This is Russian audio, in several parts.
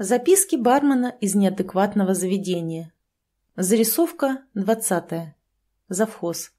Записки бармена из неадекватного заведения. Зарисовка 20. Завхоз.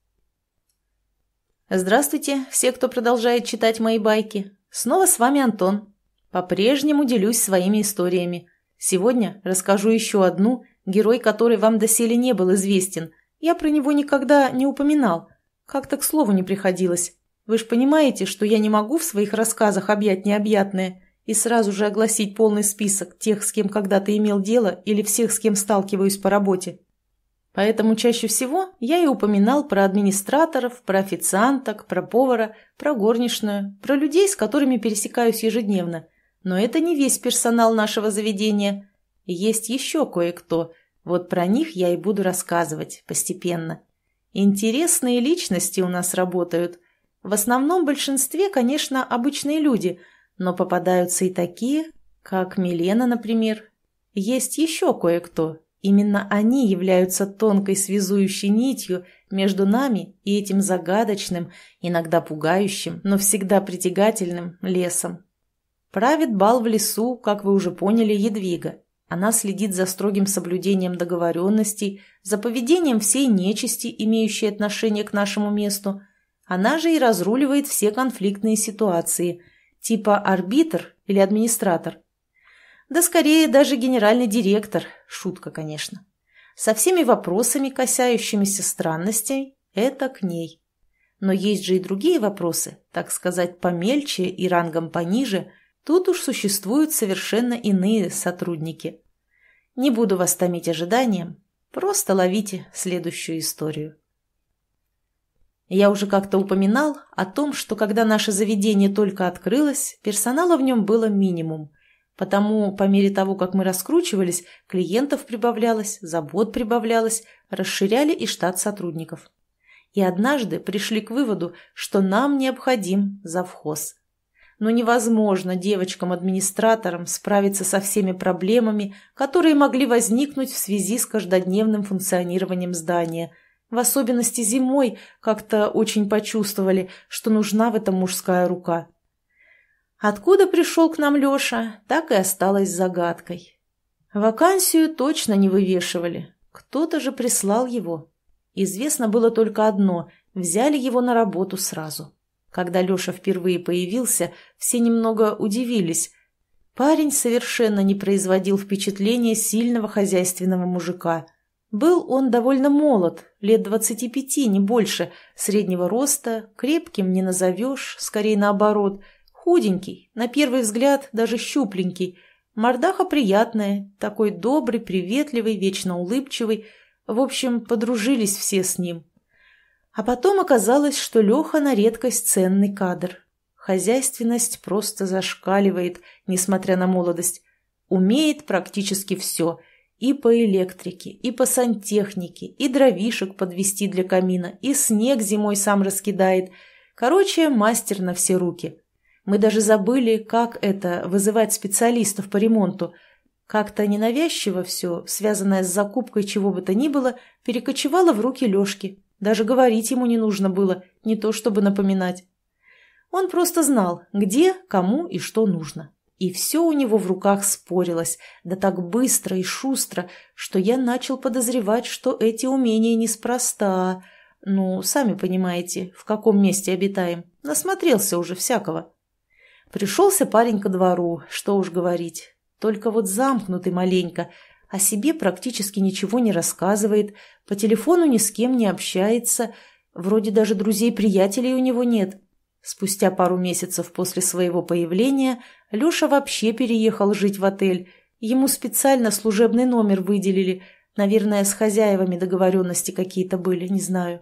Здравствуйте, все, кто продолжает читать мои байки. Снова с вами Антон. По-прежнему делюсь своими историями. Сегодня расскажу еще одну, герой которой вам доселе не был известен. Я про него никогда не упоминал. Как-то к слову не приходилось. Вы ж понимаете, что я не могу в своих рассказах объять необъятное – и сразу же огласить полный список тех, с кем когда-то имел дело или всех, с кем сталкиваюсь по работе. Поэтому чаще всего я и упоминал про администраторов, про официанток, про повара, про горничную, про людей, с которыми пересекаюсь ежедневно. Но это не весь персонал нашего заведения. Есть еще кое-кто. Вот про них я и буду рассказывать постепенно. Интересные личности у нас работают. В основном большинстве, конечно, обычные люди – но попадаются и такие, как Милена, например. Есть еще кое-кто. Именно они являются тонкой связующей нитью между нами и этим загадочным, иногда пугающим, но всегда притягательным лесом. Правит бал в лесу, как вы уже поняли, Едвига. Она следит за строгим соблюдением договоренностей, за поведением всей нечисти, имеющей отношение к нашему месту. Она же и разруливает все конфликтные ситуации, Типа арбитр или администратор? Да скорее даже генеральный директор. Шутка, конечно. Со всеми вопросами, касающимися странностей, это к ней. Но есть же и другие вопросы, так сказать, помельче и рангом пониже. Тут уж существуют совершенно иные сотрудники. Не буду вас томить ожиданием. Просто ловите следующую историю. Я уже как-то упоминал о том, что когда наше заведение только открылось, персонала в нем было минимум. Потому по мере того, как мы раскручивались, клиентов прибавлялось, забот прибавлялось, расширяли и штат сотрудников. И однажды пришли к выводу, что нам необходим завхоз. Но ну, невозможно девочкам-администраторам справиться со всеми проблемами, которые могли возникнуть в связи с каждодневным функционированием здания – в особенности зимой как-то очень почувствовали, что нужна в этом мужская рука. Откуда пришел к нам Леша, так и осталось загадкой. Вакансию точно не вывешивали. Кто-то же прислал его. Известно было только одно – взяли его на работу сразу. Когда Леша впервые появился, все немного удивились. Парень совершенно не производил впечатления сильного хозяйственного мужика – был он довольно молод, лет двадцати пяти, не больше, среднего роста, крепким не назовешь, скорее наоборот, худенький, на первый взгляд даже щупленький, мордаха приятная, такой добрый, приветливый, вечно улыбчивый, в общем, подружились все с ним. А потом оказалось, что Леха на редкость ценный кадр. Хозяйственность просто зашкаливает, несмотря на молодость. Умеет практически все – и по электрике, и по сантехнике, и дровишек подвести для камина, и снег зимой сам раскидает. Короче, мастер на все руки. Мы даже забыли, как это – вызывать специалистов по ремонту. Как-то ненавязчиво все, связанное с закупкой чего бы то ни было, перекочевало в руки Лешки. Даже говорить ему не нужно было, не то чтобы напоминать. Он просто знал, где, кому и что нужно и все у него в руках спорилось, да так быстро и шустро, что я начал подозревать, что эти умения неспроста. Ну, сами понимаете, в каком месте обитаем. Насмотрелся уже всякого. Пришелся парень ко двору, что уж говорить. Только вот замкнутый маленько, о себе практически ничего не рассказывает, по телефону ни с кем не общается, вроде даже друзей-приятелей у него нет. Спустя пару месяцев после своего появления Леша вообще переехал жить в отель. Ему специально служебный номер выделили. Наверное, с хозяевами договоренности какие-то были, не знаю.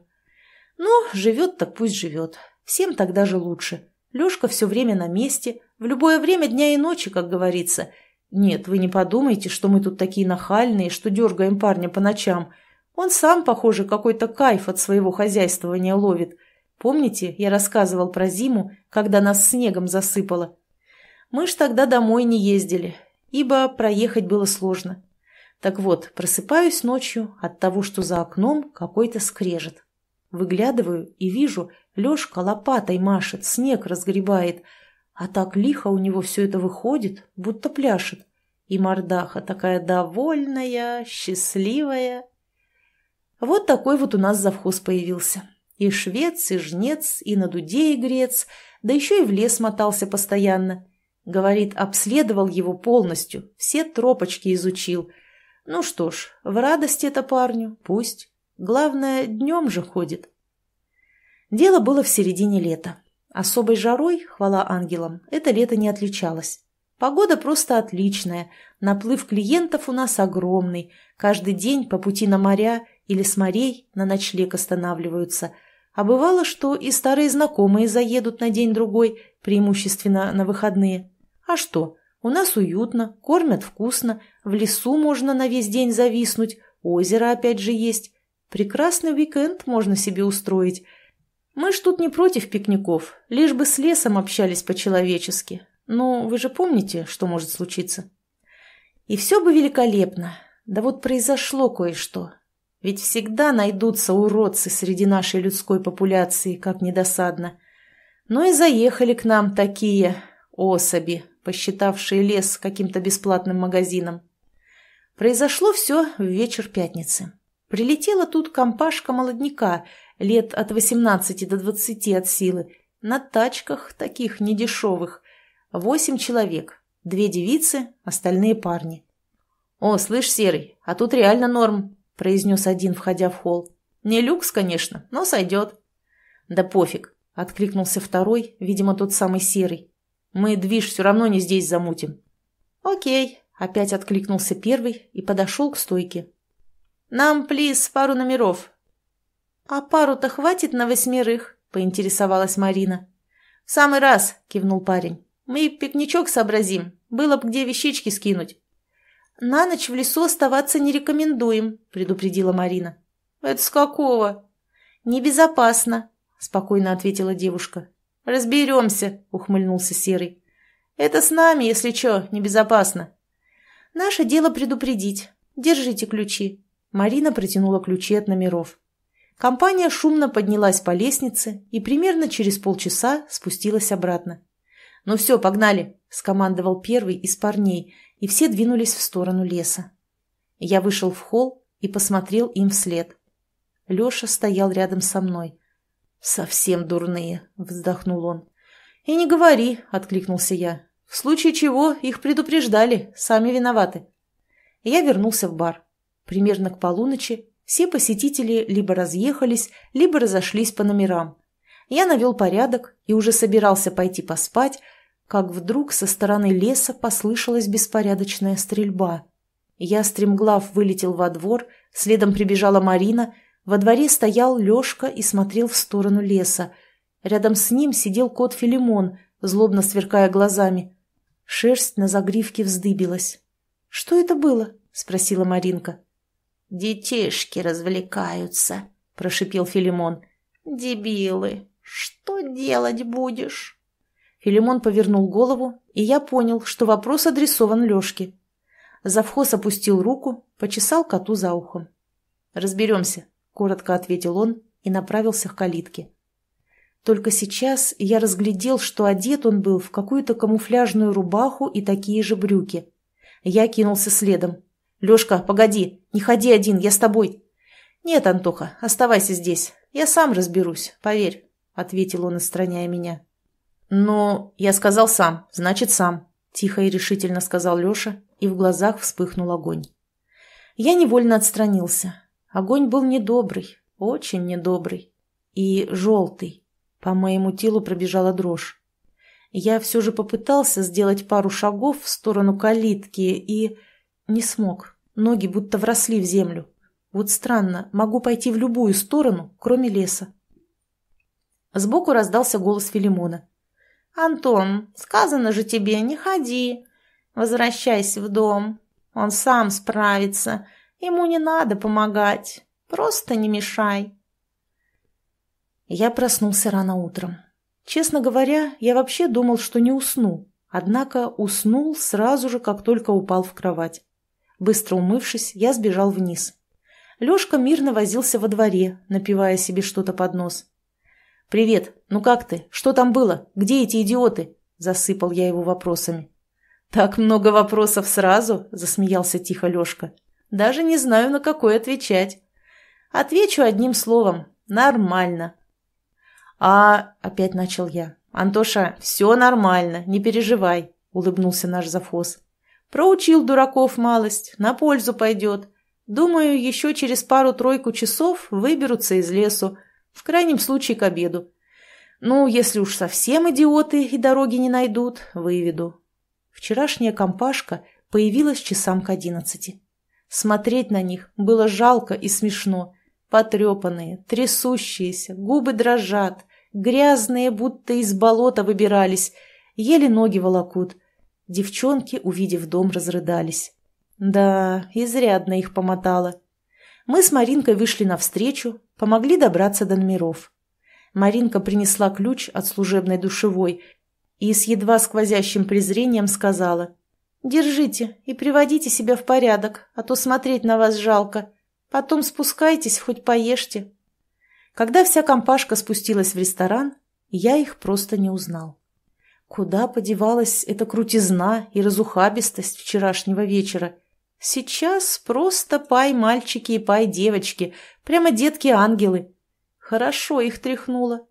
Ну, живет так пусть живет. Всем тогда же лучше. Лешка все время на месте, в любое время дня и ночи, как говорится. Нет, вы не подумайте, что мы тут такие нахальные, что дергаем парня по ночам. Он сам, похоже, какой-то кайф от своего хозяйствования ловит – Помните, я рассказывал про зиму, когда нас снегом засыпало? Мы ж тогда домой не ездили, ибо проехать было сложно. Так вот, просыпаюсь ночью от того, что за окном какой-то скрежет. Выглядываю и вижу, Лёшка лопатой машет, снег разгребает. А так лихо у него все это выходит, будто пляшет. И мордаха такая довольная, счастливая. Вот такой вот у нас завхоз появился. И швец, и жнец, и на дуде игрец, да еще и в лес мотался постоянно. Говорит, обследовал его полностью, все тропочки изучил. Ну что ж, в радость это парню, пусть. Главное, днем же ходит. Дело было в середине лета. Особой жарой, хвала ангелам, это лето не отличалось. Погода просто отличная, наплыв клиентов у нас огромный. Каждый день по пути на моря или с морей на ночлег останавливаются – а бывало, что и старые знакомые заедут на день-другой, преимущественно на выходные. А что? У нас уютно, кормят вкусно, в лесу можно на весь день зависнуть, озеро опять же есть. Прекрасный уикенд можно себе устроить. Мы ж тут не против пикников, лишь бы с лесом общались по-человечески. Но вы же помните, что может случиться? И все бы великолепно. Да вот произошло кое-что, ведь всегда найдутся уродцы среди нашей людской популяции, как недосадно. Но ну и заехали к нам такие особи, посчитавшие лес каким-то бесплатным магазином. Произошло все в вечер пятницы. Прилетела тут компашка молодняка, лет от 18 до 20 от силы, на тачках таких недешевых. Восемь человек, две девицы, остальные парни. «О, слышь, Серый, а тут реально норм произнес один, входя в холл. «Не люкс, конечно, но сойдет». «Да пофиг», — откликнулся второй, видимо, тот самый серый. «Мы движ все равно не здесь замутим». «Окей», — опять откликнулся первый и подошел к стойке. «Нам, плиз, пару номеров». «А пару-то хватит на восьмерых», — поинтересовалась Марина. «В самый раз», — кивнул парень. «Мы пикничок сообразим. Было б где вещички скинуть». «На ночь в лесу оставаться не рекомендуем», — предупредила Марина. «Это с какого?» «Небезопасно», — спокойно ответила девушка. «Разберемся», — ухмыльнулся Серый. «Это с нами, если что, небезопасно». «Наше дело предупредить. Держите ключи». Марина протянула ключи от номеров. Компания шумно поднялась по лестнице и примерно через полчаса спустилась обратно. «Ну все, погнали!» – скомандовал первый из парней, и все двинулись в сторону леса. Я вышел в холл и посмотрел им вслед. Леша стоял рядом со мной. «Совсем дурные», — вздохнул он. «И не говори», — откликнулся я. «В случае чего их предупреждали, сами виноваты». Я вернулся в бар. Примерно к полуночи все посетители либо разъехались, либо разошлись по номерам. Я навел порядок и уже собирался пойти поспать, как вдруг со стороны леса послышалась беспорядочная стрельба. Я стремглав вылетел во двор, следом прибежала Марина, во дворе стоял Лёшка и смотрел в сторону леса. Рядом с ним сидел кот Филимон, злобно сверкая глазами. Шерсть на загривке вздыбилась. «Что это было?» — спросила Маринка. «Детишки развлекаются», — прошипел Филимон. «Дебилы, что делать будешь?» Филимон повернул голову, и я понял, что вопрос адресован Лешке. Завхоз опустил руку, почесал коту за ухом. «Разберемся», — коротко ответил он и направился к калитке. Только сейчас я разглядел, что одет он был в какую-то камуфляжную рубаху и такие же брюки. Я кинулся следом. «Лешка, погоди! Не ходи один, я с тобой!» «Нет, Антоха, оставайся здесь. Я сам разберусь, поверь», — ответил он, отстраняя меня. «Но «Ну, я сказал сам, значит сам», – тихо и решительно сказал Леша, и в глазах вспыхнул огонь. Я невольно отстранился. Огонь был недобрый, очень недобрый. И желтый. По моему телу пробежала дрожь. Я все же попытался сделать пару шагов в сторону калитки и... Не смог. Ноги будто вросли в землю. Вот странно, могу пойти в любую сторону, кроме леса. Сбоку раздался голос Филимона. «Антон, сказано же тебе, не ходи. Возвращайся в дом. Он сам справится. Ему не надо помогать. Просто не мешай». Я проснулся рано утром. Честно говоря, я вообще думал, что не усну. Однако уснул сразу же, как только упал в кровать. Быстро умывшись, я сбежал вниз. Лёшка мирно возился во дворе, напивая себе что-то под нос. «Привет. Ну как ты? Что там было? Где эти идиоты?» Засыпал я его вопросами. «Так много вопросов сразу!» – засмеялся тихо Лёшка. «Даже не знаю, на какой отвечать. Отвечу одним словом. Нормально». «А...» – опять начал я. «Антоша, все нормально, не переживай», – улыбнулся наш завхоз. «Проучил дураков малость, на пользу пойдет. Думаю, еще через пару-тройку часов выберутся из лесу, в крайнем случае к обеду. Ну, если уж совсем идиоты и дороги не найдут, выведу. Вчерашняя компашка появилась часам к одиннадцати. Смотреть на них было жалко и смешно. Потрепанные, трясущиеся, губы дрожат, грязные, будто из болота выбирались, еле ноги волокут. Девчонки, увидев дом, разрыдались. Да, изрядно их помотало. Мы с Маринкой вышли навстречу, помогли добраться до номеров. Маринка принесла ключ от служебной душевой и с едва сквозящим презрением сказала. «Держите и приводите себя в порядок, а то смотреть на вас жалко. Потом спускайтесь, хоть поешьте». Когда вся компашка спустилась в ресторан, я их просто не узнал. Куда подевалась эта крутизна и разухабистость вчерашнего вечера – Сейчас просто пай-мальчики и пай-девочки, прямо детки-ангелы. Хорошо их тряхнуло.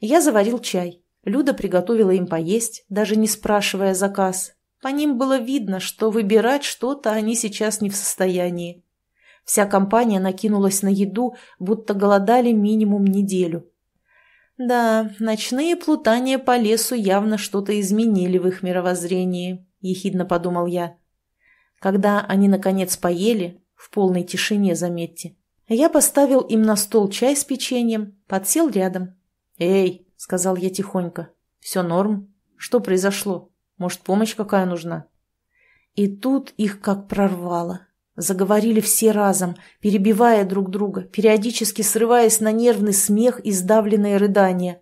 Я заварил чай. Люда приготовила им поесть, даже не спрашивая заказ. По ним было видно, что выбирать что-то они сейчас не в состоянии. Вся компания накинулась на еду, будто голодали минимум неделю. Да, ночные плутания по лесу явно что-то изменили в их мировоззрении, ехидно подумал я. Когда они, наконец, поели, в полной тишине, заметьте, я поставил им на стол чай с печеньем, подсел рядом. «Эй!» — сказал я тихонько. «Все норм? Что произошло? Может, помощь какая нужна?» И тут их как прорвало. Заговорили все разом, перебивая друг друга, периодически срываясь на нервный смех и сдавленные рыдания.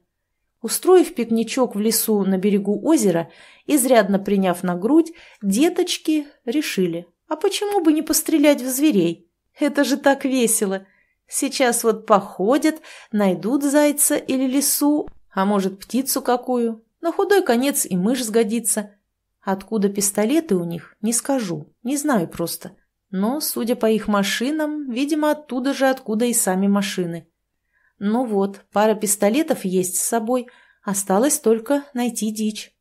Устроив пикничок в лесу на берегу озера, изрядно приняв на грудь, деточки решили, а почему бы не пострелять в зверей? Это же так весело! Сейчас вот походят, найдут зайца или лису, а может птицу какую, на худой конец и мышь сгодится. Откуда пистолеты у них, не скажу, не знаю просто. Но, судя по их машинам, видимо, оттуда же, откуда и сами машины. Ну вот, пара пистолетов есть с собой, осталось только найти дичь.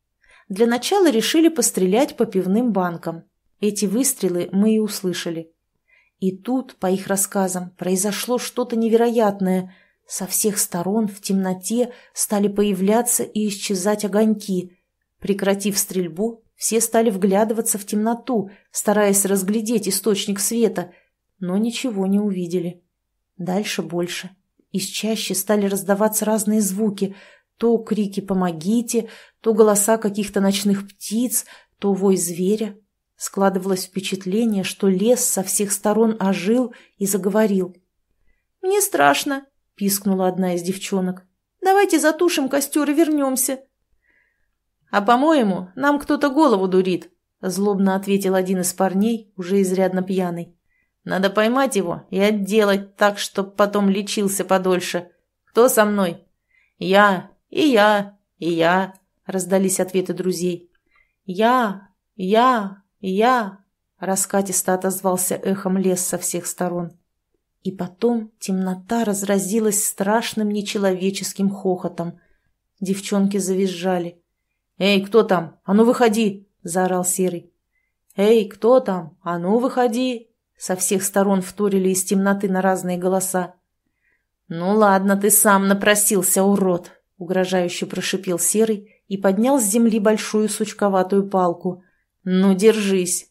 Для начала решили пострелять по пивным банкам. Эти выстрелы мы и услышали. И тут, по их рассказам, произошло что-то невероятное. Со всех сторон в темноте стали появляться и исчезать огоньки. Прекратив стрельбу, все стали вглядываться в темноту, стараясь разглядеть источник света, но ничего не увидели. Дальше больше. Из чаще стали раздаваться разные звуки, то крики «помогите», то голоса каких-то ночных птиц, то вой зверя. Складывалось впечатление, что лес со всех сторон ожил и заговорил. «Мне страшно», — пискнула одна из девчонок. «Давайте затушим костер и вернемся». «А, по-моему, нам кто-то голову дурит», — злобно ответил один из парней, уже изрядно пьяный. Надо поймать его и отделать так, чтоб потом лечился подольше. Кто со мной? Я, и я, и я, раздались ответы друзей. Я, я, я, раскатисто отозвался эхом лес со всех сторон. И потом темнота разразилась страшным нечеловеческим хохотом. Девчонки завизжали. «Эй, кто там? А ну выходи!» – заорал Серый. «Эй, кто там? А ну выходи!» Со всех сторон вторили из темноты на разные голоса. «Ну ладно, ты сам напросился, урод!» — угрожающе прошипел Серый и поднял с земли большую сучковатую палку. «Ну, держись!»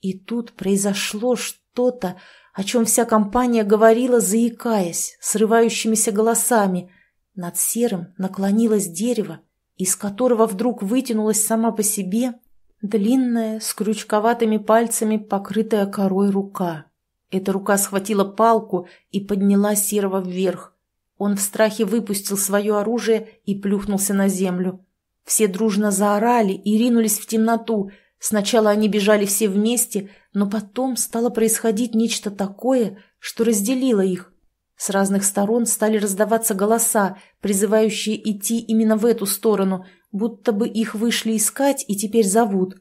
И тут произошло что-то, о чем вся компания говорила, заикаясь, срывающимися голосами. Над Серым наклонилось дерево, из которого вдруг вытянулась сама по себе Длинная, с крючковатыми пальцами покрытая корой рука. Эта рука схватила палку и подняла Серого вверх. Он в страхе выпустил свое оружие и плюхнулся на землю. Все дружно заорали и ринулись в темноту. Сначала они бежали все вместе, но потом стало происходить нечто такое, что разделило их. С разных сторон стали раздаваться голоса, призывающие идти именно в эту сторону – будто бы их вышли искать и теперь зовут.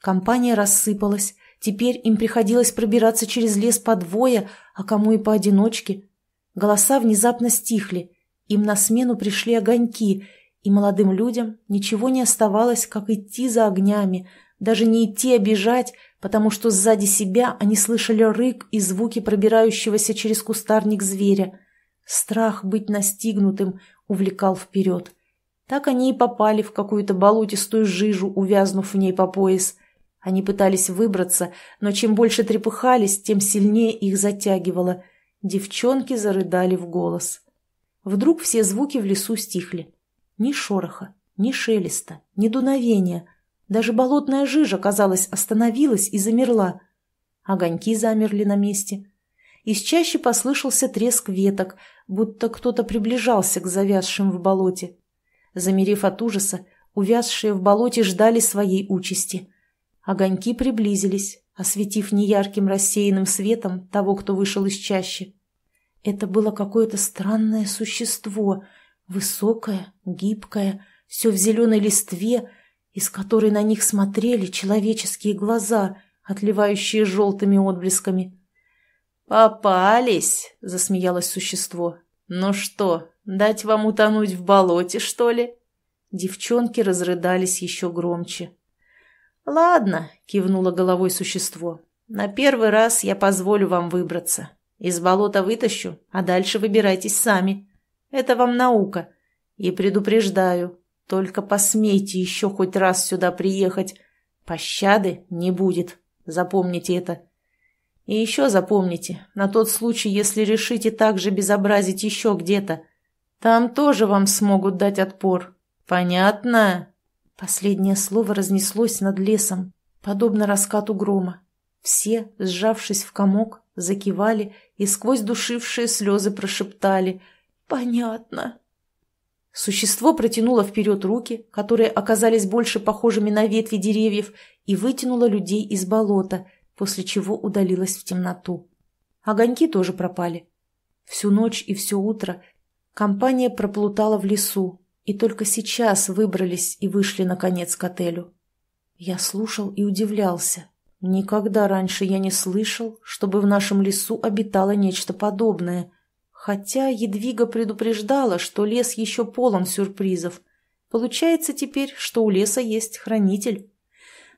Компания рассыпалась, теперь им приходилось пробираться через лес по двое, а кому и поодиночке. Голоса внезапно стихли, им на смену пришли огоньки, и молодым людям ничего не оставалось, как идти за огнями, даже не идти, а бежать, потому что сзади себя они слышали рык и звуки пробирающегося через кустарник зверя. Страх быть настигнутым увлекал вперед. — так они и попали в какую-то болотистую жижу, увязнув в ней по пояс. Они пытались выбраться, но чем больше трепыхались, тем сильнее их затягивало. Девчонки зарыдали в голос. Вдруг все звуки в лесу стихли. Ни шороха, ни шелеста, ни дуновения. Даже болотная жижа, казалось, остановилась и замерла. Огоньки замерли на месте. Из чаще послышался треск веток, будто кто-то приближался к завязшим в болоте замерев от ужаса, увязшие в болоте ждали своей участи. Огоньки приблизились, осветив неярким рассеянным светом того, кто вышел из чащи. Это было какое-то странное существо, высокое, гибкое, все в зеленой листве, из которой на них смотрели человеческие глаза, отливающие желтыми отблесками. «Попались!» — засмеялось существо. «Ну что, Дать вам утонуть в болоте, что ли?» Девчонки разрыдались еще громче. «Ладно», — кивнуло головой существо. «На первый раз я позволю вам выбраться. Из болота вытащу, а дальше выбирайтесь сами. Это вам наука. И предупреждаю, только посмейте еще хоть раз сюда приехать. Пощады не будет. Запомните это. И еще запомните, на тот случай, если решите также безобразить еще где-то, там тоже вам смогут дать отпор. Понятно?» Последнее слово разнеслось над лесом, подобно раскату грома. Все, сжавшись в комок, закивали и сквозь душившие слезы прошептали «Понятно». Существо протянуло вперед руки, которые оказались больше похожими на ветви деревьев, и вытянуло людей из болота, после чего удалилось в темноту. Огоньки тоже пропали. Всю ночь и все утро Компания проплутала в лесу, и только сейчас выбрались и вышли, наконец, к отелю. Я слушал и удивлялся. Никогда раньше я не слышал, чтобы в нашем лесу обитало нечто подобное. Хотя Едвига предупреждала, что лес еще полон сюрпризов. Получается теперь, что у леса есть хранитель.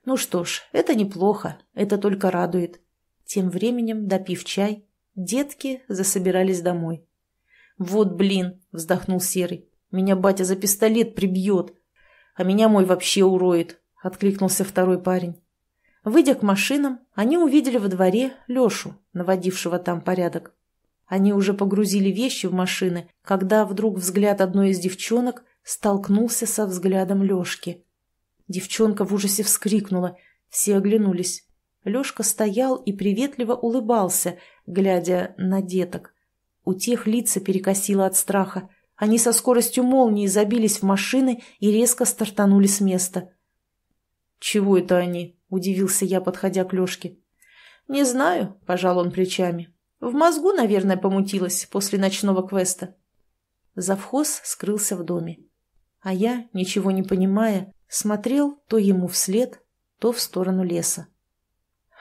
Ну что ж, это неплохо, это только радует. Тем временем, допив чай, детки засобирались домой. «Вот блин!» – вздохнул Серый. «Меня батя за пистолет прибьет, а меня мой вообще уроет!» – откликнулся второй парень. Выйдя к машинам, они увидели во дворе Лешу, наводившего там порядок. Они уже погрузили вещи в машины, когда вдруг взгляд одной из девчонок столкнулся со взглядом Лешки. Девчонка в ужасе вскрикнула, все оглянулись. Лешка стоял и приветливо улыбался, глядя на деток. У тех лица перекосило от страха. Они со скоростью молнии забились в машины и резко стартанули с места. «Чего это они?» – удивился я, подходя к Лёшке. «Не знаю», – пожал он плечами. «В мозгу, наверное, помутилось после ночного квеста». Завхоз скрылся в доме. А я, ничего не понимая, смотрел то ему вслед, то в сторону леса.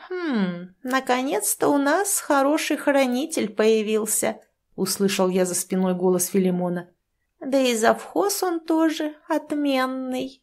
«Хм, наконец-то у нас хороший хранитель появился», — услышал я за спиной голос Филимона. «Да и завхоз он тоже отменный».